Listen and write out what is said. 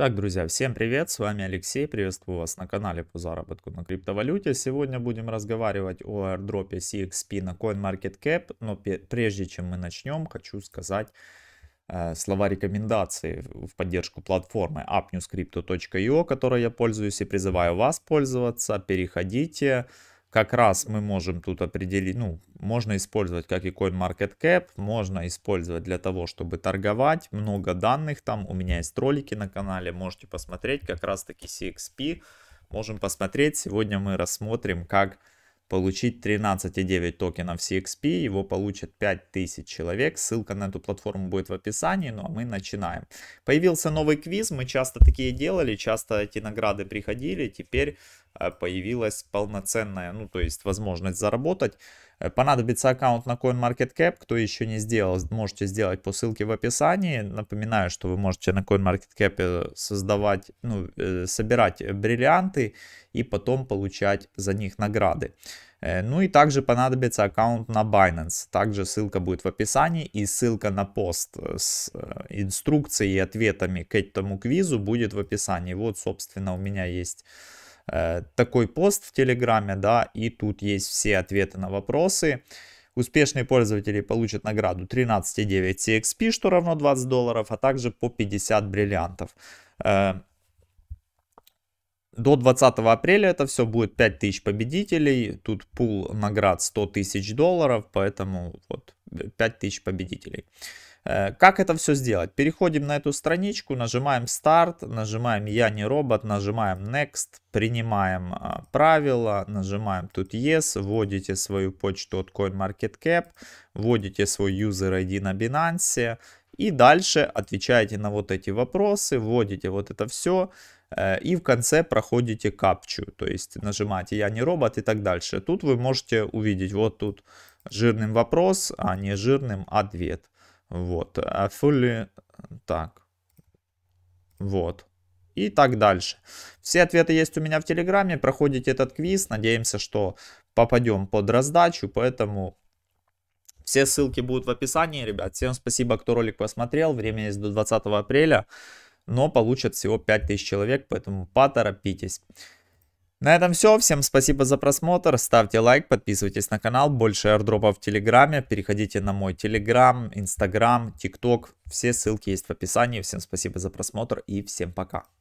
Так, друзья, всем привет, с вами Алексей, приветствую вас на канале по заработку на криптовалюте. Сегодня будем разговаривать о аирдропе CXP на CoinMarketCap, но прежде чем мы начнем, хочу сказать э, слова рекомендации в поддержку платформы UpNewsCrypto.io, которой я пользуюсь и призываю вас пользоваться. Переходите, как раз мы можем тут определить, ну, можно использовать как и CoinMarketCap, можно использовать для того, чтобы торговать, много данных там, у меня есть ролики на канале, можете посмотреть, как раз таки CXP, можем посмотреть, сегодня мы рассмотрим, как получить 13,9 токенов CXP, его получит 5000 человек, ссылка на эту платформу будет в описании, ну а мы начинаем. Появился новый квиз, мы часто такие делали, часто эти награды приходили, теперь а, появилась полноценная, ну, то есть возможность заработать. Э, понадобится аккаунт на CoinMarketCap. Кто еще не сделал, можете сделать по ссылке в описании. Напоминаю, что вы можете на CoinMarketCap э, создавать, ну, э, собирать бриллианты и потом получать за них награды. Ну и также понадобится аккаунт на Binance. Также ссылка будет в описании и ссылка на пост с инструкцией и ответами к этому квизу будет в описании. Вот, собственно, у меня есть Э, такой пост в Телеграме, да, и тут есть все ответы на вопросы. Успешные пользователи получат награду 13,9 CXP, что равно 20 долларов, а также по 50 бриллиантов. Э, до 20 апреля это все будет 5000 победителей. Тут пул наград 100 тысяч долларов, поэтому вот 5000 э, победителей. Э, как это все сделать? Переходим на эту страничку, нажимаем старт, нажимаем я не робот, нажимаем next, принимаем а, правила, нажимаем тут yes, вводите свою почту от CoinMarketCap, вводите свой user ID на Binance и дальше отвечаете на вот эти вопросы, вводите вот это все э, и в конце проходите капчу, то есть нажимаете «Я не робот» и так дальше. Тут вы можете увидеть вот тут жирным вопрос, а не жирным ответ. Вот. А fully... Так. Вот. И так дальше. Все ответы есть у меня в Телеграме. Проходите этот квиз. Надеемся, что попадем под раздачу. Поэтому все ссылки будут в описании, ребят. Всем спасибо, кто ролик посмотрел. Время есть до 20 апреля, но получат всего 5000 человек, поэтому поторопитесь. На этом все. Всем спасибо за просмотр. Ставьте лайк, подписывайтесь на канал. Больше аирдропов в Телеграме. Переходите на мой Телеграм, Инстаграм, ТикТок. Все ссылки есть в описании. Всем спасибо за просмотр и всем пока.